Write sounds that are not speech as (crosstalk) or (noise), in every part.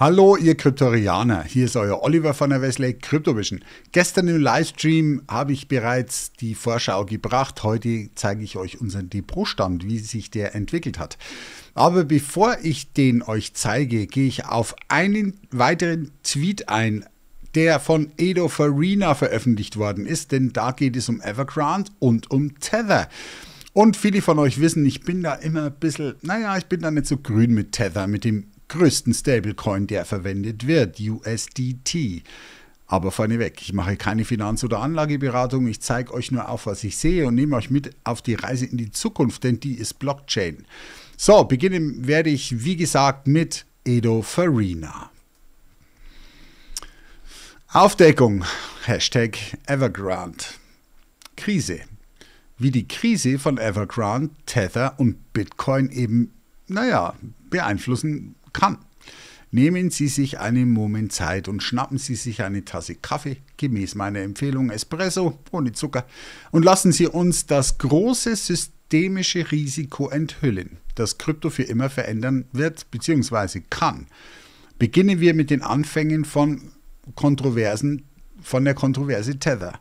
Hallo, ihr Kryptorianer. Hier ist euer Oliver von der Wesley CryptoVision. Gestern im Livestream habe ich bereits die Vorschau gebracht. Heute zeige ich euch unseren Depotstand, wie sich der entwickelt hat. Aber bevor ich den euch zeige, gehe ich auf einen weiteren Tweet ein, der von Edo Farina veröffentlicht worden ist, denn da geht es um Evergrande und um Tether. Und viele von euch wissen, ich bin da immer ein bisschen, naja, ich bin da nicht so grün mit Tether, mit dem größten Stablecoin, der verwendet wird, USDT. Aber vorneweg, ich mache keine Finanz- oder Anlageberatung, ich zeige euch nur auf, was ich sehe und nehme euch mit auf die Reise in die Zukunft, denn die ist Blockchain. So, beginnen werde ich, wie gesagt, mit Edo Farina. Aufdeckung, Hashtag Evergrande. Krise. Wie die Krise von Evergrande, Tether und Bitcoin eben, naja, beeinflussen kann. Nehmen Sie sich einen Moment Zeit und schnappen Sie sich eine Tasse Kaffee, gemäß meiner Empfehlung Espresso ohne Zucker, und lassen Sie uns das große systemische Risiko enthüllen, das Krypto für immer verändern wird bzw. kann. Beginnen wir mit den Anfängen von Kontroversen, von der Kontroverse Tether.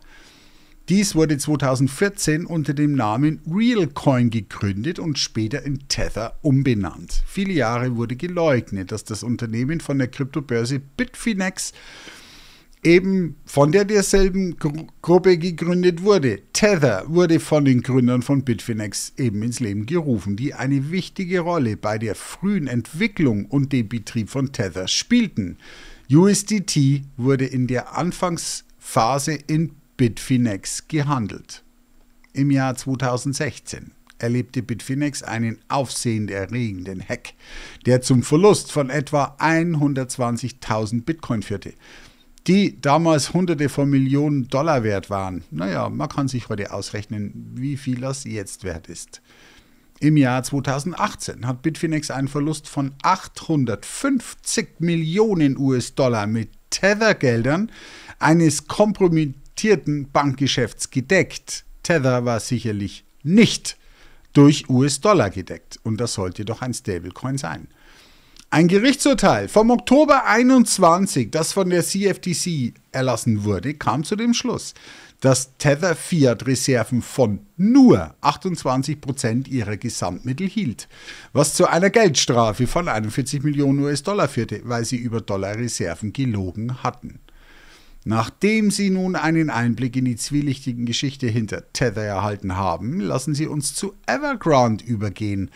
Dies wurde 2014 unter dem Namen Realcoin gegründet und später in Tether umbenannt. Viele Jahre wurde geleugnet, dass das Unternehmen von der Kryptobörse Bitfinex eben von der derselben Gruppe gegründet wurde. Tether wurde von den Gründern von Bitfinex eben ins Leben gerufen, die eine wichtige Rolle bei der frühen Entwicklung und dem Betrieb von Tether spielten. USDT wurde in der Anfangsphase in Bitfinex gehandelt. Im Jahr 2016 erlebte Bitfinex einen aufsehenderregenden Hack, der zum Verlust von etwa 120.000 Bitcoin führte, die damals hunderte von Millionen Dollar wert waren. Naja, man kann sich heute ausrechnen, wie viel das jetzt wert ist. Im Jahr 2018 hat Bitfinex einen Verlust von 850 Millionen US-Dollar mit Tether-Geldern eines kompromittierten garantierten Bankgeschäfts gedeckt. Tether war sicherlich nicht durch US-Dollar gedeckt. Und das sollte doch ein Stablecoin sein. Ein Gerichtsurteil vom Oktober 21, das von der CFTC erlassen wurde, kam zu dem Schluss, dass Tether Fiat-Reserven von nur 28% ihrer Gesamtmittel hielt, was zu einer Geldstrafe von 41 Millionen US-Dollar führte, weil sie über Dollarreserven gelogen hatten. Nachdem Sie nun einen Einblick in die zwielichtigen Geschichte hinter Tether erhalten haben, lassen Sie uns zu Evergrande übergehen.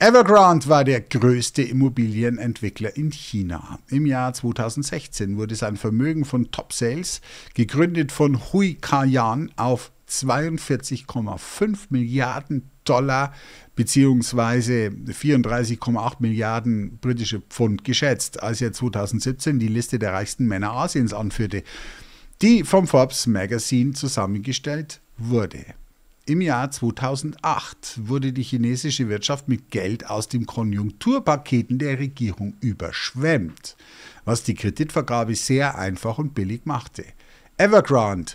Evergrande war der größte Immobilienentwickler in China. Im Jahr 2016 wurde sein Vermögen von Top Sales, gegründet von Hui Kayan, auf 42,5 Milliarden Dollar bzw. 34,8 Milliarden britische Pfund geschätzt, als er 2017 die Liste der reichsten Männer Asiens anführte, die vom Forbes Magazine zusammengestellt wurde. Im Jahr 2008 wurde die chinesische Wirtschaft mit Geld aus den Konjunkturpaketen der Regierung überschwemmt, was die Kreditvergabe sehr einfach und billig machte. Evergrande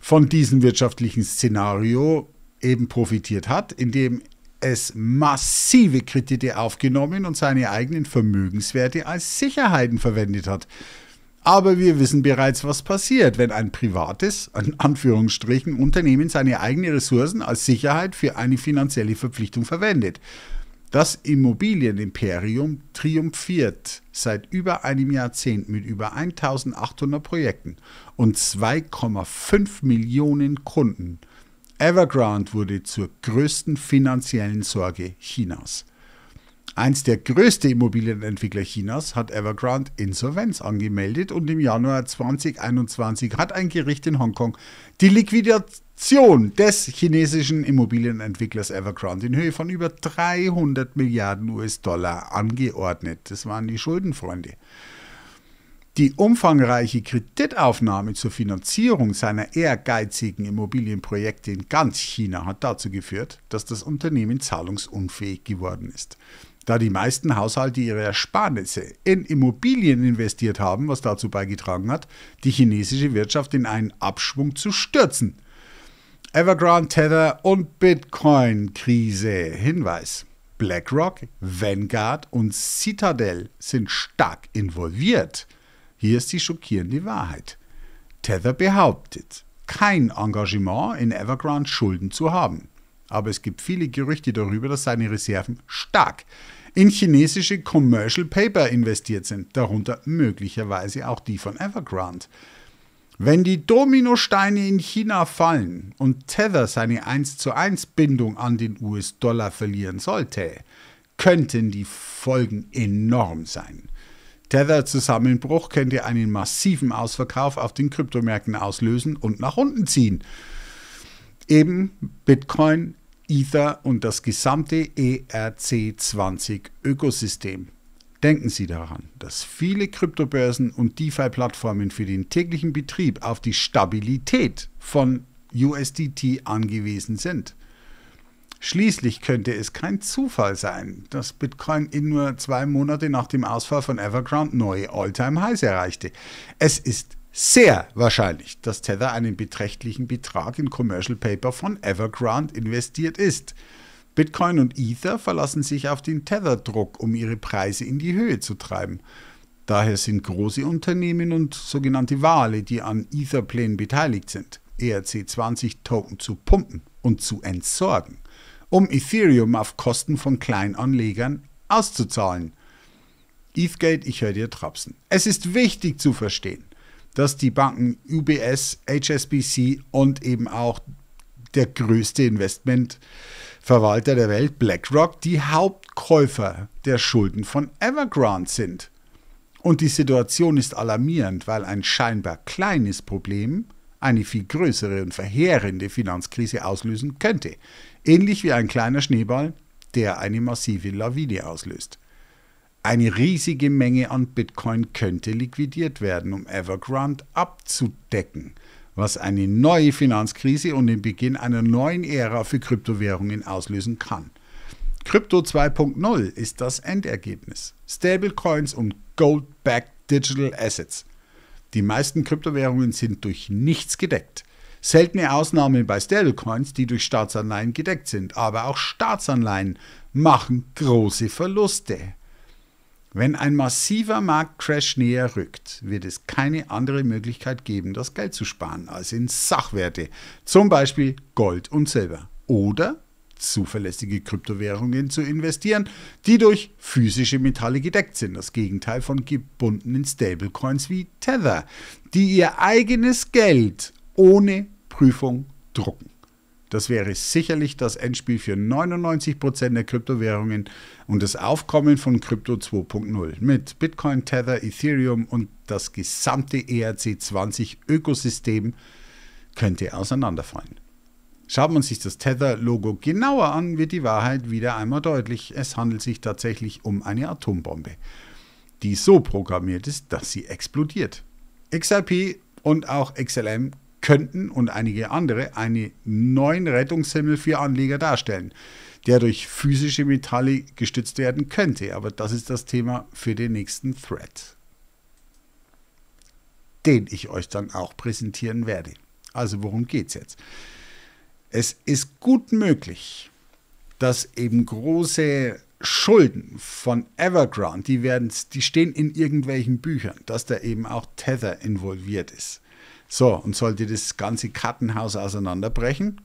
von diesem wirtschaftlichen Szenario eben profitiert hat, indem es massive Kredite aufgenommen und seine eigenen Vermögenswerte als Sicherheiten verwendet hat, aber wir wissen bereits, was passiert, wenn ein privates, in Anführungsstrichen, Unternehmen seine eigenen Ressourcen als Sicherheit für eine finanzielle Verpflichtung verwendet. Das Immobilienimperium triumphiert seit über einem Jahrzehnt mit über 1800 Projekten und 2,5 Millionen Kunden. Evergrande wurde zur größten finanziellen Sorge Chinas. Eins der größten Immobilienentwickler Chinas hat Evergrande Insolvenz angemeldet und im Januar 2021 hat ein Gericht in Hongkong die Liquidation des chinesischen Immobilienentwicklers Evergrande in Höhe von über 300 Milliarden US-Dollar angeordnet. Das waren die Schuldenfreunde. Die umfangreiche Kreditaufnahme zur Finanzierung seiner ehrgeizigen Immobilienprojekte in ganz China hat dazu geführt, dass das Unternehmen zahlungsunfähig geworden ist da die meisten Haushalte ihre Ersparnisse in Immobilien investiert haben, was dazu beigetragen hat, die chinesische Wirtschaft in einen Abschwung zu stürzen. Evergrande, Tether und Bitcoin-Krise. Hinweis. BlackRock, Vanguard und Citadel sind stark involviert. Hier ist die schockierende Wahrheit. Tether behauptet, kein Engagement in Evergrande Schulden zu haben. Aber es gibt viele Gerüchte darüber, dass seine Reserven stark in chinesische Commercial Paper investiert sind, darunter möglicherweise auch die von Evergrande. Wenn die Dominosteine in China fallen und Tether seine 1 zu 1 Bindung an den US-Dollar verlieren sollte, könnten die Folgen enorm sein. Tether-Zusammenbruch könnte einen massiven Ausverkauf auf den Kryptomärkten auslösen und nach unten ziehen eben Bitcoin, Ether und das gesamte ERC20-Ökosystem. Denken Sie daran, dass viele Kryptobörsen und DeFi-Plattformen für den täglichen Betrieb auf die Stabilität von USDT angewiesen sind. Schließlich könnte es kein Zufall sein, dass Bitcoin in nur zwei Monate nach dem Ausfall von Evergrande neue All-Time-Highs erreichte. Es ist sehr wahrscheinlich, dass Tether einen beträchtlichen Betrag in Commercial Paper von Evergrande investiert ist. Bitcoin und Ether verlassen sich auf den Tether-Druck, um ihre Preise in die Höhe zu treiben. Daher sind große Unternehmen und sogenannte Wale, die an Etherplänen beteiligt sind, ERC20-Token zu pumpen und zu entsorgen, um Ethereum auf Kosten von Kleinanlegern auszuzahlen. ETHGate, ich höre dir trapsen. Es ist wichtig zu verstehen, dass die Banken UBS, HSBC und eben auch der größte Investmentverwalter der Welt, BlackRock, die Hauptkäufer der Schulden von Evergrande sind. Und die Situation ist alarmierend, weil ein scheinbar kleines Problem eine viel größere und verheerende Finanzkrise auslösen könnte. Ähnlich wie ein kleiner Schneeball, der eine massive Lawine auslöst. Eine riesige Menge an Bitcoin könnte liquidiert werden, um Evergrande abzudecken, was eine neue Finanzkrise und den Beginn einer neuen Ära für Kryptowährungen auslösen kann. Krypto 2.0 ist das Endergebnis. Stablecoins und Gold-backed Digital Assets. Die meisten Kryptowährungen sind durch nichts gedeckt. Seltene Ausnahmen bei Stablecoins, die durch Staatsanleihen gedeckt sind, aber auch Staatsanleihen machen große Verluste. Wenn ein massiver Marktcrash näher rückt, wird es keine andere Möglichkeit geben, das Geld zu sparen, als in Sachwerte, zum Beispiel Gold und Silber oder zuverlässige Kryptowährungen zu investieren, die durch physische Metalle gedeckt sind. Das Gegenteil von gebundenen Stablecoins wie Tether, die ihr eigenes Geld ohne Prüfung drucken. Das wäre sicherlich das Endspiel für 99% der Kryptowährungen und das Aufkommen von Krypto 2.0 mit Bitcoin, Tether, Ethereum und das gesamte ERC20-Ökosystem könnte auseinanderfallen. Schaut man sich das Tether-Logo genauer an, wird die Wahrheit wieder einmal deutlich. Es handelt sich tatsächlich um eine Atombombe, die so programmiert ist, dass sie explodiert. XRP und auch XLM könnten und einige andere einen neuen Rettungshimmel für Anleger darstellen, der durch physische Metalle gestützt werden könnte. Aber das ist das Thema für den nächsten Thread, den ich euch dann auch präsentieren werde. Also worum geht es jetzt? Es ist gut möglich, dass eben große Schulden von Evergrande, die, werden, die stehen in irgendwelchen Büchern, dass da eben auch Tether involviert ist. So, und sollte das ganze Kartenhaus auseinanderbrechen,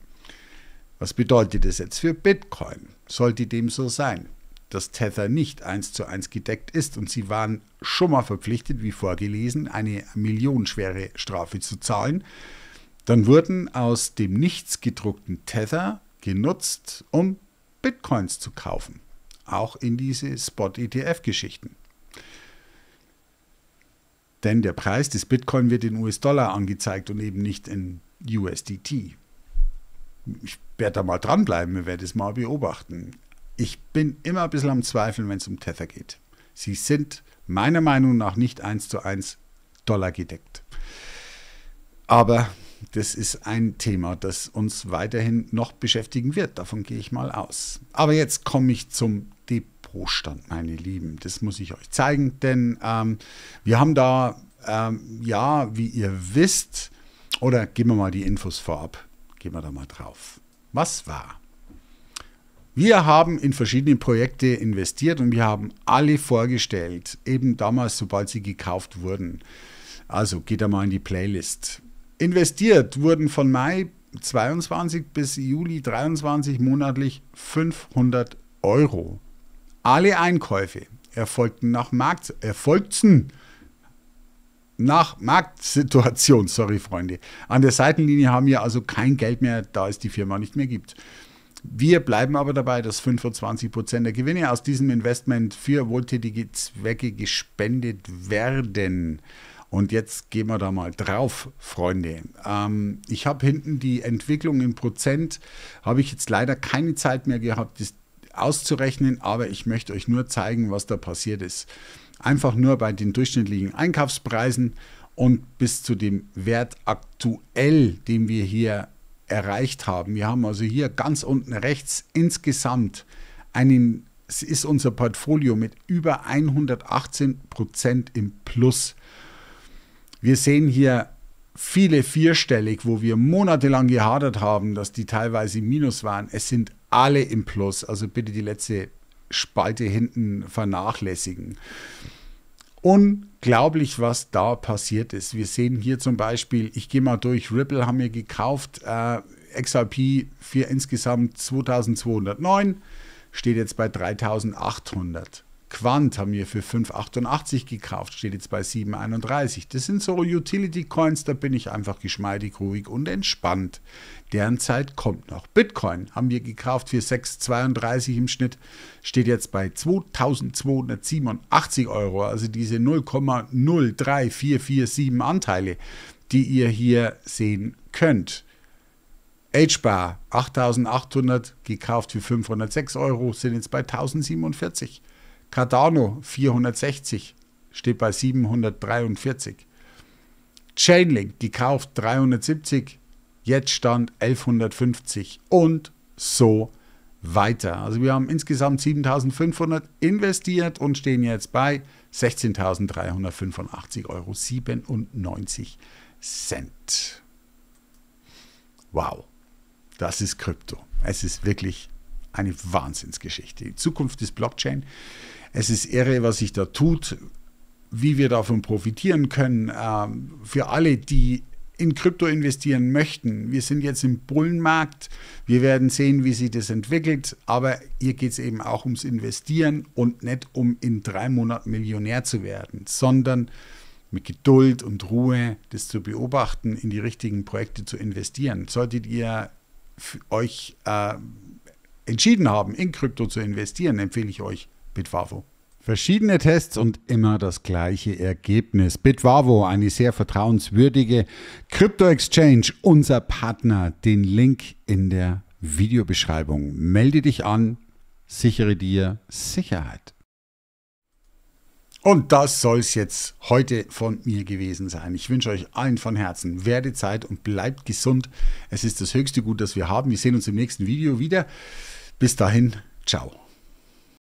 was bedeutet das jetzt für Bitcoin? Sollte dem so sein, dass Tether nicht eins zu eins gedeckt ist und sie waren schon mal verpflichtet, wie vorgelesen, eine millionenschwere Strafe zu zahlen, dann wurden aus dem nichts gedruckten Tether genutzt, um Bitcoins zu kaufen, auch in diese Spot-ETF-Geschichten. Denn der Preis des Bitcoin wird in US-Dollar angezeigt und eben nicht in USDT. Ich werde da mal dranbleiben, wir werden es mal beobachten. Ich bin immer ein bisschen am Zweifeln, wenn es um Tether geht. Sie sind meiner Meinung nach nicht eins zu eins Dollar gedeckt. Aber das ist ein Thema, das uns weiterhin noch beschäftigen wird. Davon gehe ich mal aus. Aber jetzt komme ich zum Rohstand, meine Lieben. Das muss ich euch zeigen, denn ähm, wir haben da, ähm, ja, wie ihr wisst, oder geben wir mal die Infos vorab, gehen wir da mal drauf. Was war? Wir haben in verschiedene Projekte investiert und wir haben alle vorgestellt, eben damals, sobald sie gekauft wurden. Also geht da mal in die Playlist. Investiert wurden von Mai 22 bis Juli 23 monatlich 500 Euro. Alle Einkäufe erfolgten nach Markt, erfolgten nach Marktsituation, (laughs) sorry Freunde. An der Seitenlinie haben wir also kein Geld mehr, da es die Firma nicht mehr gibt. Wir bleiben aber dabei, dass 25% der Gewinne aus diesem Investment für wohltätige Zwecke gespendet werden. Und jetzt gehen wir da mal drauf, Freunde. Ähm, ich habe hinten die Entwicklung in Prozent, habe ich jetzt leider keine Zeit mehr gehabt, das auszurechnen, aber ich möchte euch nur zeigen, was da passiert ist. Einfach nur bei den durchschnittlichen Einkaufspreisen und bis zu dem Wert aktuell, den wir hier erreicht haben. Wir haben also hier ganz unten rechts insgesamt einen, es ist unser Portfolio mit über 118 Prozent im Plus. Wir sehen hier viele vierstellig, wo wir monatelang gehadert haben, dass die teilweise Minus waren. Es sind alle im Plus. Also bitte die letzte Spalte hinten vernachlässigen. Unglaublich, was da passiert ist. Wir sehen hier zum Beispiel, ich gehe mal durch, Ripple haben wir gekauft, äh, XRP für insgesamt 2209, steht jetzt bei 3800. Quant haben wir für 5,88 gekauft, steht jetzt bei 7,31. Das sind so Utility Coins, da bin ich einfach geschmeidig, ruhig und entspannt. Deren Zeit kommt noch. Bitcoin haben wir gekauft für 6,32 im Schnitt, steht jetzt bei 2287 Euro, also diese 0,03447 Anteile, die ihr hier sehen könnt. HBAR 8800 gekauft für 506 Euro, sind jetzt bei 1047. Cardano 460, steht bei 743. Chainlink gekauft 370, jetzt stand 1150 und so weiter. Also wir haben insgesamt 7500 investiert und stehen jetzt bei 16.385,97 Euro. Wow, das ist Krypto. Es ist wirklich eine Wahnsinnsgeschichte. Die Zukunft des Blockchain es ist irre, was sich da tut, wie wir davon profitieren können. Ähm, für alle, die in Krypto investieren möchten. Wir sind jetzt im Bullenmarkt. Wir werden sehen, wie sich das entwickelt. Aber hier geht es eben auch ums Investieren und nicht um in drei Monaten Millionär zu werden, sondern mit Geduld und Ruhe das zu beobachten, in die richtigen Projekte zu investieren. Solltet ihr euch äh, entschieden haben, in Krypto zu investieren, empfehle ich euch Bitwavo. Verschiedene Tests und immer das gleiche Ergebnis. Bitwavo, eine sehr vertrauenswürdige Crypto-Exchange, unser Partner. Den Link in der Videobeschreibung. Melde dich an, sichere dir Sicherheit. Und das soll es jetzt heute von mir gewesen sein. Ich wünsche euch allen von Herzen, werde Zeit und bleibt gesund. Es ist das höchste Gut, das wir haben. Wir sehen uns im nächsten Video wieder. Bis dahin, ciao.